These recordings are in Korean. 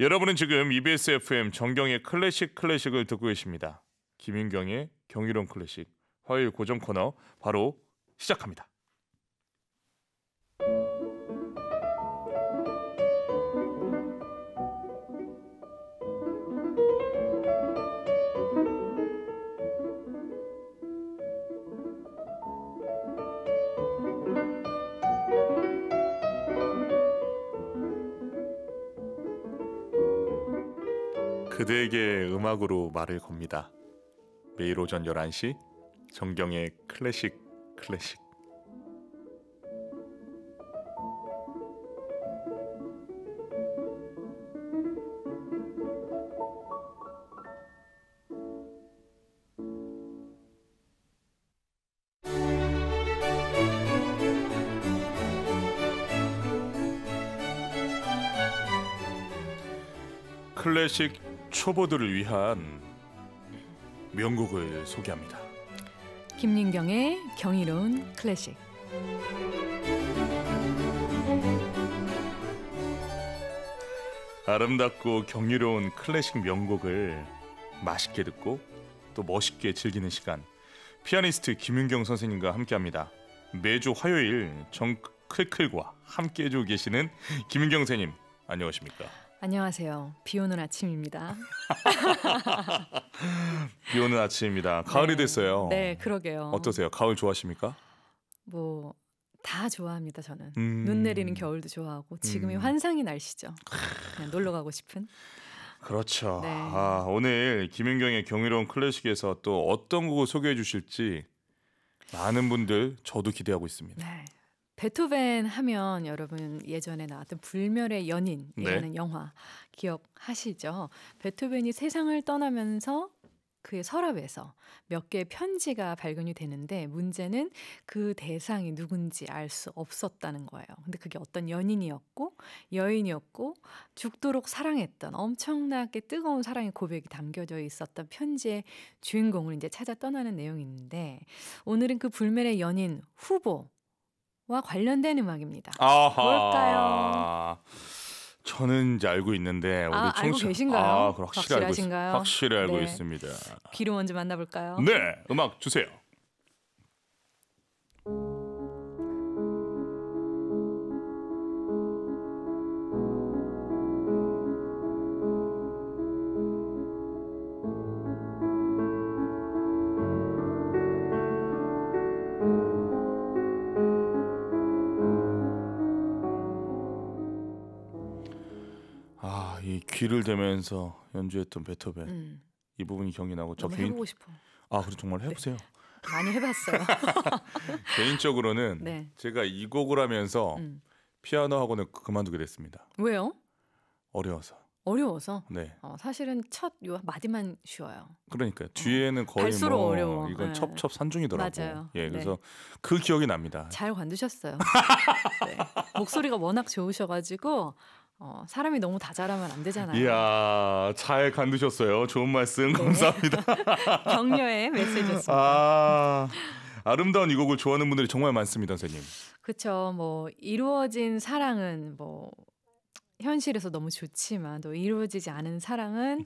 여러분은 지금 EBS FM 정경의 클래식 클래식을 듣고 계십니다. 김윤경의 경이로운 클래식 화요일 고정 코너 바로 시작합니다. 그대에게 음악으로 말을 겁니다. 매일 오전 11시 정경의 클래식 클래식 클래식 초보들을 위한 명곡을 소개합니다. 김민경의 경이로운 클래식. 아름답고 경이로운 클래식 명곡을 맛있게 듣고 또 멋있게 즐기는 시간. 피아니스트 김윤경 선생님과 함께합니다. 매주 화요일 정클클과 함께해주고 계시는 김윤경 선생님 안녕하십니까? 안녕하세요. 비 오는 아침입니다. 비 오는 아침입니다. 가을이 네. 됐어요. 네, 그러게요. 어떠세요? 가을 좋아하십니까? 뭐, 다 좋아합니다, 저는. 음. 눈 내리는 겨울도 좋아하고, 지금이 음. 환상의 날씨죠. 그냥 놀러 가고 싶은. 그렇죠. 네. 아, 오늘 김윤경의 경이로운 클래식에서 또 어떤 곡을 소개해 주실지 많은 분들 저도 기대하고 있습니다. 네. 베토벤 하면 여러분 예전에 나왔던 불멸의 연인이라는 네. 영화 기억하시죠? 베토벤이 세상을 떠나면서 그의 서랍에서 몇 개의 편지가 발견이 되는데 문제는 그 대상이 누군지 알 수 없었다는 거예요. 근데 그게 어떤 연인이었고 여인이었고 죽도록 사랑했던 엄청나게 뜨거운 사랑의 고백이 담겨져 있었던 편지의 주인공을 이제 찾아 떠나는 내용이 있는데 오늘은 그 불멸의 연인 후보 와 관련된 음악입니다. 아하. 뭘까요? 저는 이제 알고 있는데 우리 아, 청취... 알고 계신가요? 아, 확실하신가요 알고, 확실히 알고 네. 있습니다. 귀로 먼저 만나볼까요? 네, 음악 주세요. 귀를 대면서 연주했던 베토벤 음. 이 부분이 경이 나고 저 개인 해보고 싶어. 아 그래 정말 해보세요. 네. 많이 해봤어요. 개인적으로는 네. 제가 이 곡을 하면서 음. 피아노 학원을 그, 그만두게 됐습니다. 왜요? 어려워서. 어려워서. 네. 어, 사실은 첫 요 마디만 쉬워요. 그러니까요. 어, 뒤에는 어. 거의 뭐 어려워. 이건 네. 첩첩 산중이더라고요. 맞아요. 예, 네. 그래서 네. 그 기억이 납니다. 잘 관두셨어요. 네. 목소리가 워낙 좋으셔가지고 어, 사람이 너무 다 잘하면 안 되잖아요. 이야, 잘 간드셨어요. 좋은 말씀 네. 감사합니다. 격려의 메시지였습니다. 아, 아름다운 이 곡을 좋아하는 분들이 정말 많습니다, 선생님. 그렇죠. 뭐 이루어진 사랑은 뭐 현실에서 너무 좋지만 또 이루어지지 않은 사랑은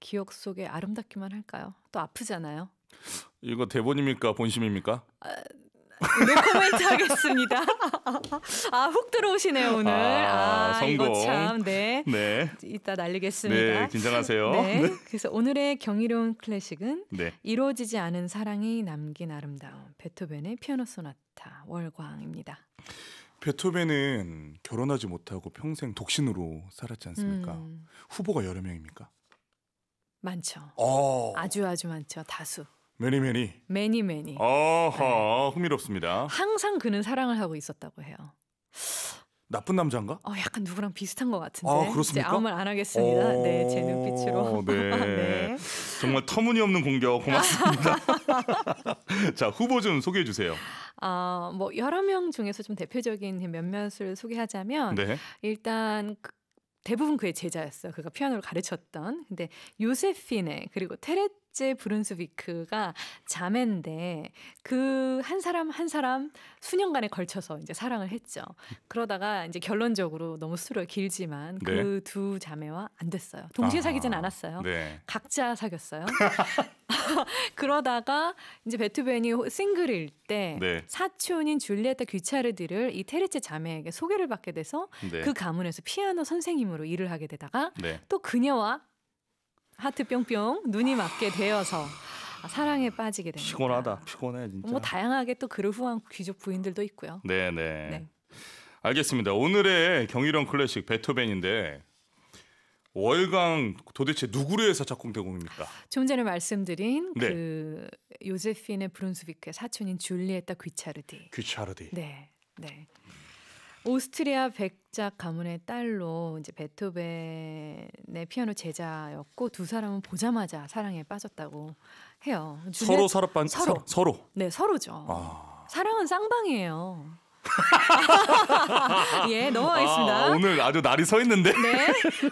기억 속에 아름답기만 할까요? 또 아프잖아요. 이거 대본입니까? 본심입니까? 아, 노코멘트 네, 하겠습니다. 아, 훅 들어오시네요, 오늘. 아, 아 성공. 이거 참, 네. 네. 이따 날리겠습니다. 네, 긴장하세요. 네. 네. 그래서 오늘의 경이로운 클래식은 네. 이루어지지 않은 사랑이 남긴 아름다움, 베토벤의 피아노 소나타 월광입니다. 베토벤은 결혼하지 못하고 평생 독신으로 살았지 않습니까? 음. 후보가 여러 명입니까? 많죠. 오. 어. 아주 아주 많죠. 다수. 매니 매니. 매니 매니. 어허 네. 흥미롭습니다. 항상 그는 사랑을 하고 있었다고 해요. 나쁜 남자인가? 어, 약간 누구랑 비슷한 것 같은데. 아, 그렇습니까? 이제 아무 말 안 하겠습니다. 어... 네, 제 눈빛으로. 네. 네. 정말 터무니없는 공격 고맙습니다. 자, 후보 좀 소개해 주세요. 어, 뭐 여러 명 중에서 좀 대표적인 몇몇을 소개하자면 네. 일단 그, 대부분 그의 제자였어요. 그가 피아노를 가르쳤던. 근데 요세핀의 그리고 테레 번째 브룬스비크가 자매인데 그 한 사람 한 사람 수년간에 걸쳐서 이제 사랑을 했죠. 그러다가 이제 결론적으로 너무 스토리 길지만 네. 그두 자매와 안 됐어요. 동시에 아, 사귀진 않았어요. 네. 각자 사귀었어요. 그러다가 이제 베트벤이 싱글일 때 네. 사촌인 줄리에타 귀차르디를 이 테리체 자매에게 소개를 받게 돼서 네. 그 가문에서 피아노 선생님으로 일을 하게 되다가 네. 또 그녀와 하트 뿅뿅 눈이 맞게 되어서 사랑에 빠지게 됩니다. 피곤하다. 피곤해 진짜. 뭐 다양하게 또 그를 후한 귀족 부인들도 있고요. 네네. 네. 네. 알겠습니다. 오늘의 경희령 클래식 베토벤인데 월강 도대체 누구로 해서 작곡된 곡입니까? 좀 전에 말씀드린 네. 그 요제핀의 브룬스비크의 사촌인 줄리에타 귀차르디. 귀차르디. 네. 네. 오스트리아 백작 가문의 딸로 이제 베토벤의 피아노 제자였고 두 사람은 보자마자 사랑에 빠졌다고 해요. 서로 서로 반 서로 서로 네 서로죠. 아... 사랑은 쌍방이에요. 예, 넘어가겠습니다. 아, 오늘 아주 날이 서 있는데. 네.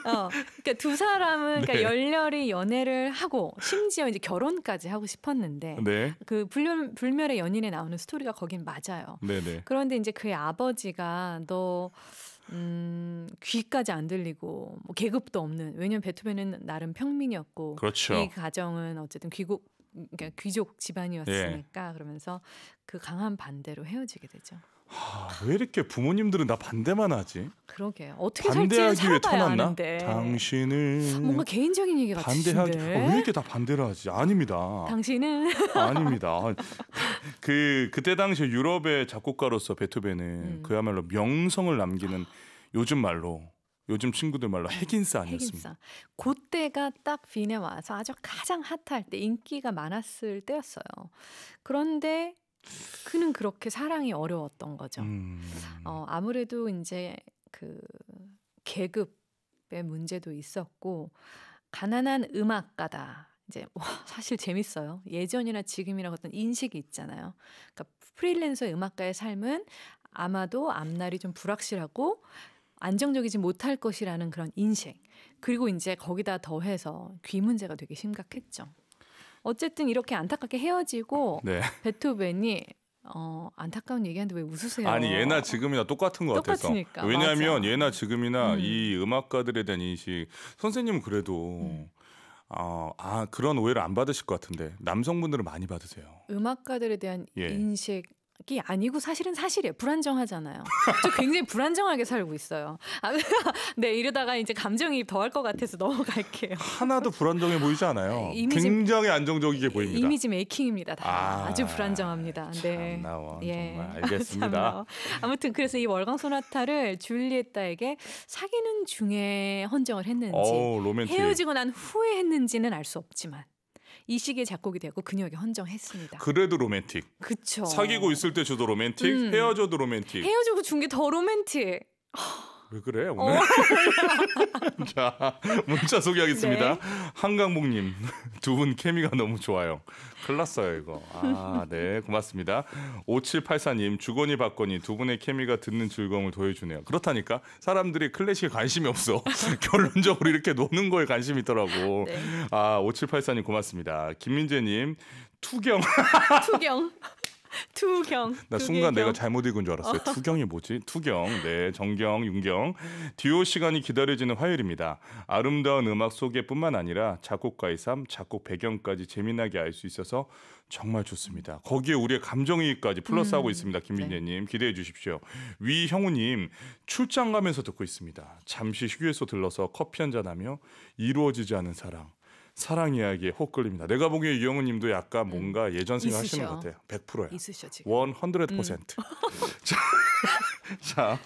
어, 그러니까 두 사람은 그러니까 네. 열렬히 연애를 하고 심지어 이제 결혼까지 하고 싶었는데 네. 그 불멸, 불멸의 연인에 나오는 스토리가 거긴 맞아요. 네네. 네. 그런데 이제 그의 아버지가 너 음, 귀까지 안 들리고 뭐 계급도 없는 왜냐면 베토벤은 나름 평민이었고 그렇죠. 이 가정은 어쨌든 귀국 그러니까 귀족 집안이었으니까 예. 그러면서 그 강한 반대로 헤어지게 되죠. 하, 왜 이렇게 부모님들은 나 반대만 하지? 그러게 어떻게 반대하기 위해 태어나 당신은 뭔가 개인적인 얘기 반대하기 어, 왜 이렇게 다 반대를 하지? 아닙니다. 당신은 아닙니다. 그 그때 당시 유럽의 작곡가로서 베토벤은 음. 그야말로 명성을 남기는 요즘 말로 요즘 친구들 말로 핵인싸 아니었습니까 핵인싸. 그때가 딱 빈에 와서 아주 가장 핫할 때 인기가 많았을 때였어요. 그런데 그는 그렇게 사랑이 어려웠던 거죠. 음. 어, 아무래도 이제 그 계급의 문제도 있었고 가난한 음악가다. 이제 와, 뭐 사실 재밌어요. 예전이나 지금이나 어떤 인식이 있잖아요. 그러니까 프리랜서 음악가의 삶은 아마도 앞날이 좀 불확실하고 안정적이지 못할 것이라는 그런 인식. 그리고 이제 거기다 더해서 귀 문제가 되게 심각했죠. 어쨌든 이렇게 안타깝게 헤어지고 네. 베토벤이 어, 안타까운 얘기하는데 왜 웃으세요? 아니 예나 지금이나 똑같은 것 같아서 왜냐하면 맞아. 예나 지금이나 음. 이 음악가들에 대한 인식 선생님은 그래도 음. 어, 아 그런 오해를 안 받으실 것 같은데 남성분들은 많이 받으세요. 음악가들에 대한 예. 인식 게 아니고 사실은 사실이에요. 불안정하잖아요. 저 굉장히 불안정하게 살고 있어요. 아, 네, 이러다가 이제 감정이 더할 것 같아서 넘어갈게요. 하나도 불안정해 보이지 않아요. 이미지, 굉장히 안정적이게 보입니다. 이미지 메이킹입니다. 다. 아, 주 불안정합니다. 네. 참나원 예. 정말 알겠습니다. 아무튼 그래서 이 월광 소나타를 줄리엣다에게 사귀는 중에 헌정을 했는지 오, 헤어지고 난 후에 했는지는 알 수 없지만 이 시기에 작곡이 되고 그녀에게 헌정했습니다. 그래도 로맨틱. 그쵸. 사귀고 있을 때 저도 로맨틱, 음. 헤어져도 로맨틱. 헤어지고 준 게 더 로맨틱. 왜 그래 오늘? 어. 자 문자 소개하겠습니다. 네. 한강복님 두 분 케미가 너무 좋아요. 클났어요 이거. 아 네 고맙습니다. 5784님 주거니 받거니 두 분의 케미가 듣는 즐거움을 더해주네요. 그렇다니까 사람들이 클래식에 관심이 없어. 결론적으로 이렇게 노는 거에 관심이 있더라고. 네. 아 5784님 고맙습니다. 김민재님 투경. 투경. 투경. 나 순간 내가 잘못 읽은 줄 알았어요. 어. 투경이 뭐지? 투경. 네, 정경, 윤경. 듀오 시간이 기다려지는 화요일입니다. 아름다운 음악 소개뿐만 아니라 작곡가의 삶, 작곡 배경까지 재미나게 알 수 있어서 정말 좋습니다. 거기에 우리의 감정이입까지 플러스하고 음. 있습니다. 김민재님 네. 기대해 주십시오. 위형우님 출장 가면서 듣고 있습니다. 잠시 휴게소 들러서 커피 한잔 하며 이루어지지 않은 사랑. 사랑 이야기에 혹 끌립니다. 내가 보기에 유영훈 님도 약간 음, 뭔가 예전 생각 하시는 것 같아요. 100%예요. 있으셔 지금. 100%. 음. 자, 자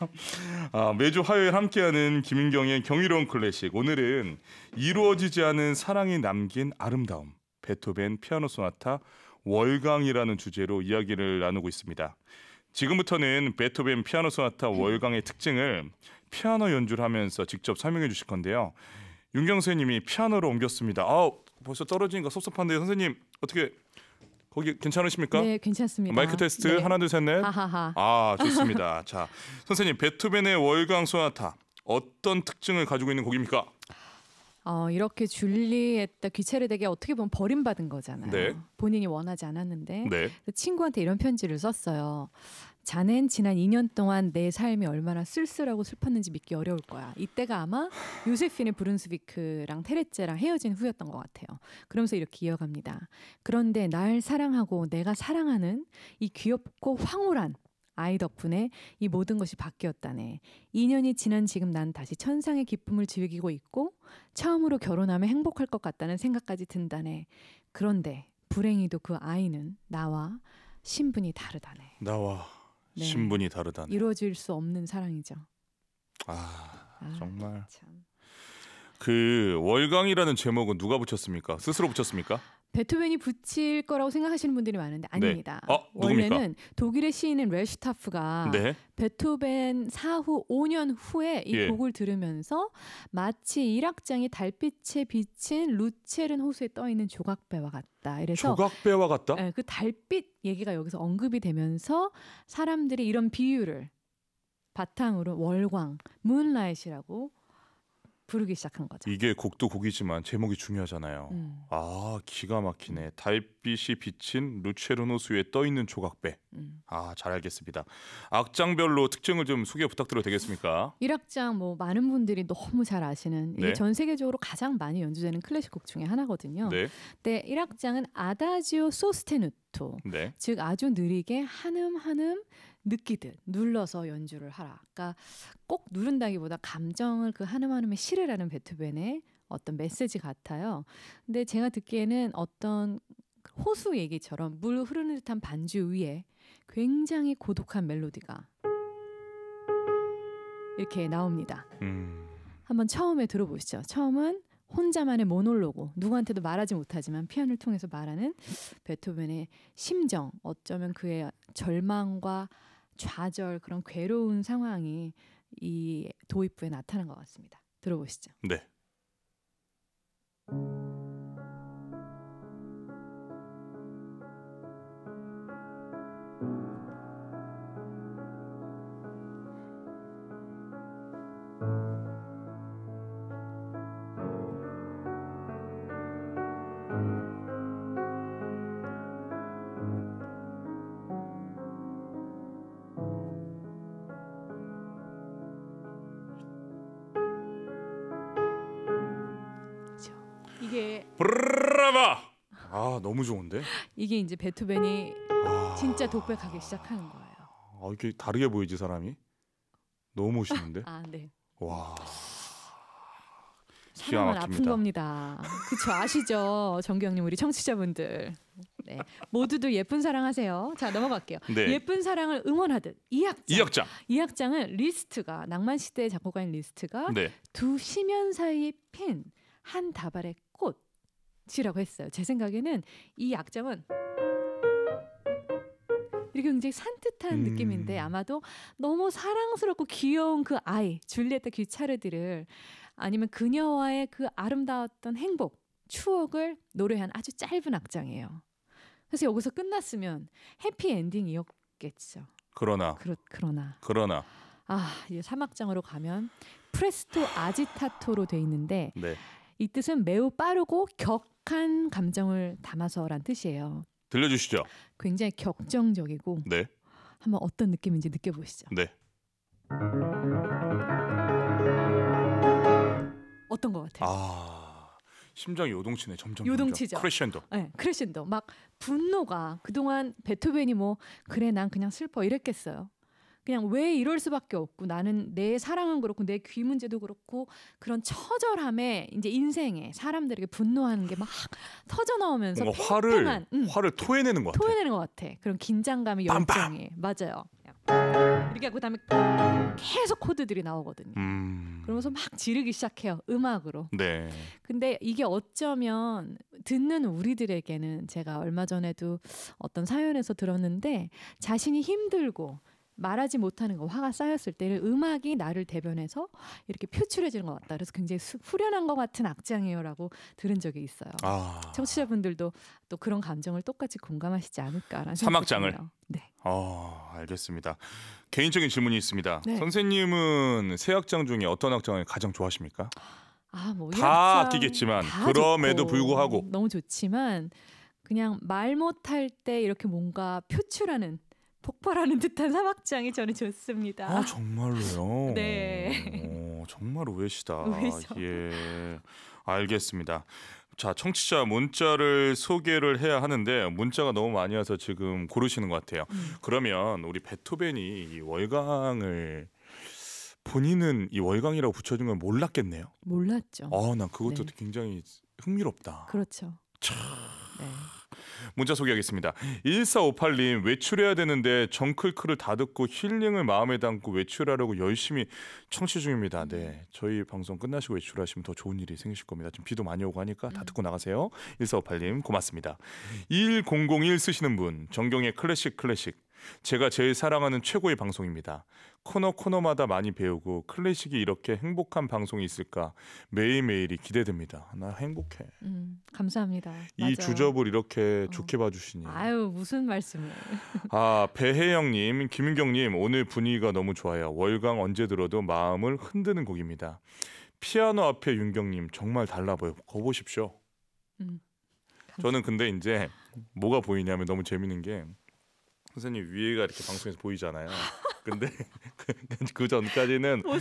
아, 매주 화요일 함께하는 김인경의 경이로운 클래식. 오늘은 이루어지지 않은 사랑이 남긴 아름다움. 베토벤 피아노 소나타 월광이라는 주제로 이야기를 나누고 있습니다. 지금부터는 베토벤 피아노 소나타 월광의 특징을 피아노 연주를 하면서 직접 설명해 주실 건데요. 윤경수 님이 피아노로 옮겼습니다. 아, 벌써 떨어지니까 섭섭한데 선생님 어떻게 거기 괜찮으십니까? 네, 괜찮습니다. 마이크 테스트 네. 하나 둘 셋 넷. 하하하. 아, 좋습니다. 자, 선생님 베토벤의 월광 소나타 어떤 특징을 가지고 있는 곡입니까? 어, 이렇게 줄리엣다 귀체를에게 어떻게 보면 버림받은 거잖아요. 네. 본인이 원하지 않았는데 네. 친구한테 이런 편지를 썼어요. 자넨 지난 2년 동안 내 삶이 얼마나 쓸쓸하고 슬펐는지 믿기 어려울 거야. 이때가 아마 요세핀의 브룬스비크랑 테레제랑 헤어진 후였던 것 같아요. 그러면서 이렇게 이어갑니다. 그런데 날 사랑하고 내가 사랑하는 이 귀엽고 황홀한 아이 덕분에 이 모든 것이 바뀌었다네. 2년이 지난 지금 난 다시 천상의 기쁨을 즐기고 있고 처음으로 결혼하면 행복할 것 같다는 생각까지 든다네. 그런데 불행히도 그 아이는 나와 신분이 다르다네. 나와 네. 신분이 다르다네. 이루어질 수 없는 사랑이죠. 아, 아 정말 참. 그월광이라는 제목은 누가 붙였습니까? 스스로 붙였습니까? 베토벤이 붙일 거라고 생각하시는 분들이 많은데 네. 아닙니다. 네. 어, 원래는 독일의 시인인 레슈타프가 네. 베토벤 사후 5년 후에 이 예. 곡을 들으면서 마치 일악장이 달빛에 비친 루체른 호수에 떠 있는 조각배와 같다. 이래서 조각배와 같다? 네, 그 달빛 얘기가 여기서 언급이 되면서 사람들이 이런 비유를 바탕으로 월광, 문라이트라고 부르기 시작한 거죠. 이게 곡도 곡이지만 제목이 중요하잖아요. 음. 아 기가 막히네. 달빛이 비친 루체르노 수에 떠 있는 조각배. 음. 아잘 알겠습니다. 악장별로 특징을 좀 소개 부탁드려도 되겠습니까? 1악장 뭐 많은 분들이 너무 잘 아시는 네. 전 세계적으로 가장 많이 연주되는 클래식 곡 중에 하나거든요. 네. 근데 1악장은 아다지오 소스테누토, 네. 즉 아주 느리게 한음 한음 느끼듯 눌러서 연주를 하라. 그러니까 꼭 누른다기보다 감정을 그 한음 한음에 실으라는 베토벤의 어떤 메시지 같아요. 근데 제가 듣기에는 어떤 호수 얘기처럼 물 흐르는 듯한 반주 위에 굉장히 고독한 멜로디가 이렇게 나옵니다. 음. 한번 처음에 들어보시죠. 처음은 혼자만의 모놀로그, 누구한테도 말하지 못하지만 피아노를 통해서 말하는 베토벤의 심정, 어쩌면 그의 절망과 좌절 그런 괴로운 상황이 이 도입부에 나타난 것 같습니다. 들어보시죠. 네. 이게 브라바. 아 너무 좋은데? 이게 이제 베토벤이 아... 진짜 독백하기 시작하는 거예요. 아 이렇게 다르게 보이지 사람이? 너무 멋있는데? 아 네. 와. 사람은 아픈 겁니다. 그쵸 아시죠, 정경님 우리 청취자분들. 네, 모두들 예쁜 사랑하세요. 자 넘어갈게요. 네. 예쁜 사랑을 응원하듯 이학장. 이학장. 이학장은 리스트가 낭만 시대의 작곡가인 리스트가 네. 두 시면 사이 핀한 다발의 지라고 했어요. 제 생각에는 이 약점은 이렇게 굉장히 산뜻한 음. 느낌인데 아마도 너무 사랑스럽고 귀여운 그 아이 줄리엣타 귀차르들을 아니면 그녀와의 그 아름다웠던 행복 추억을 노래한 아주 짧은 악장이에요. 그래서 여기서 끝났으면 해피 엔딩이었겠죠. 그러나 그러, 그러나 그러나 아 이제 사막장으로 가면 프레스토 아지타토로 돼 있는데 네. 이 뜻은 매우 빠르고 격 착한 감정을 담아서란 뜻이에요. 들려주시죠. 굉장히 격정적이고 네. 한번 어떤 느낌인지 느껴보시죠. 네. 어떤 것 같아요? 아 심장이 요동치네 점점 요동치죠. 크레셴도. 네, 크레셴도 막 분노가 그동안 베토벤이 뭐 그래 난 그냥 슬퍼 이랬겠어요. 그냥 왜 이럴 수밖에 없고 나는 내 사랑은 그렇고 내 귀 문제도 그렇고 그런 처절함에 이제 인생에 사람들에게 분노하는 게 막 터져 나오면서 화를 응. 음, 화를 토해내는 것 같아. 토해내는 것 같아. 그런 긴장감이 열정이 맞아요. 이렇게 하고 그다음에 계속 코드들이 나오거든요. 음... 그러면서 막 지르기 시작해요 음악으로. 네. 근데 이게 어쩌면 듣는 우리들에게는 제가 얼마 전에도 어떤 사연에서 들었는데 자신이 힘들고 말하지 못하는 거 화가 쌓였을 때를 음악이 나를 대변해서 이렇게 표출해지는 것 같다. 그래서 굉장히 수, 후련한 것 같은 악장이에요라고 들은 적이 있어요. 아. 청취자분들도 또 그런 감정을 똑같이 공감하시지 않을까라는 사막장을. 네. 어, 알겠습니다. 개인적인 질문이 있습니다. 네. 선생님은 새 악장 중에 어떤 악장을 가장 좋아하십니까? 아, 뭐, 다 아끼겠지만 다 그럼에도 좋고, 불구하고 너무 좋지만 그냥 말 못할 때 이렇게 뭔가 표출하는 폭발하는 듯한 사막장이 저는 좋습니다. 아 정말로요. 네. 오, 정말 오해시다. 오해죠. 예. 알겠습니다. 자, 청취자 문자를 소개를 해야 하는데 문자가 너무 많이 와서 지금 고르시는 것 같아요. 음. 그러면 우리 베토벤이 이 월강을 본인은 이 월강이라고 붙여준 걸 몰랐겠네요. 몰랐죠. 아, 난 그것도 네. 굉장히 흥미롭다. 그렇죠. 참. 네. 문자 소개하겠습니다. 1458님 외출해야 되는데 정클크를 다 듣고 힐링을 마음에 담고 외출하려고 열심히 청취 중입니다. 네, 저희 방송 끝나시고 외출하시면 더 좋은 일이 생기실 겁니다. 좀 비도 많이 오고 하니까 다 음. 듣고 나가세요. 1458님 고맙습니다. 21001 쓰시는 분 정경의 클래식 클래식 제가 제일 사랑하는 최고의 방송입니다. 코너 코너마다 많이 배우고 클래식이 이렇게 행복한 방송이 있을까 매일매일이 기대됩니다. 나 행복해. 음, 감사합니다. 이 맞아요. 주접을 이렇게 어. 좋게 봐주시니. 아유 무슨 말씀을. 아 배혜영님, 김은경님 오늘 분위기가 너무 좋아요. 월광 언제 들어도 마음을 흔드는 곡입니다. 피아노 앞에 윤경님 정말 달라 보여. 거 보십시오. 음, 저는 근데 이제 뭐가 보이냐면 너무 재밌는 게 선생님 위에가 이렇게 방송에서 보이잖아요. 근데 그, 그, 그 전까지는 밑에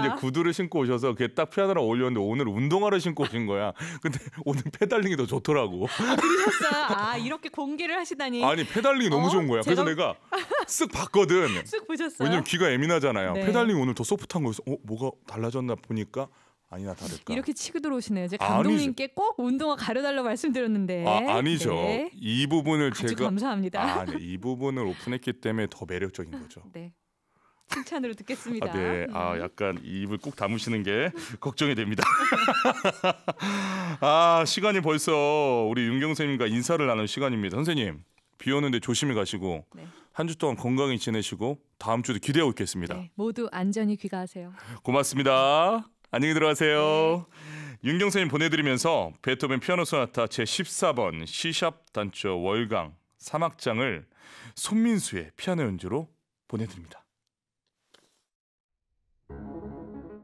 이제 구두를 신고 오셔서 그게 딱 피아노랑 어울렸는데 오늘 운동화를 신고 오신 거야. 근데 오늘 페달링이 더 좋더라고. 아, 그러셨어요? 아 이렇게 공개를 하시다니. 아니 페달링이 너무 어? 좋은 거야. 그래서 내가 쓱 봤거든. 쓱 보셨어요? 왜냐면 귀가 예민하잖아요. 네. 페달링 오늘 더 소프트한 거였어. 어 뭐가 달라졌나 보니까 아니나 다를까 이렇게 치고 들어오시네요. 제가 감독님께 아니죠. 꼭 운동화 가려달라고 말씀드렸는데 아, 아니죠. 네. 이 부분을 제가 감사합니다. 아, 네. 이 부분을 오픈했기 때문에 더 매력적인 거죠. 네. 칭찬으로 듣겠습니다. 아, 네. 아, 네. 약간 입을 꼭 담으시는 게 걱정이 됩니다. 아, 시간이 벌써 우리 윤경 선생님과 인사를 나눈 시간입니다. 선생님, 비 오는데 조심히 가시고 네. 한주 동안 건강히 지내시고 다음 주도 기대하고 있겠습니다. 네, 모두 안전히 귀가하세요. 고맙습니다. 안녕히 들어가세요. 네. 윤경선님 보내드리면서 베토벤 피아노 소나타 제14번 C샵 단조 월강 3악장을 손민수의 피아노 연주로 보내드립니다.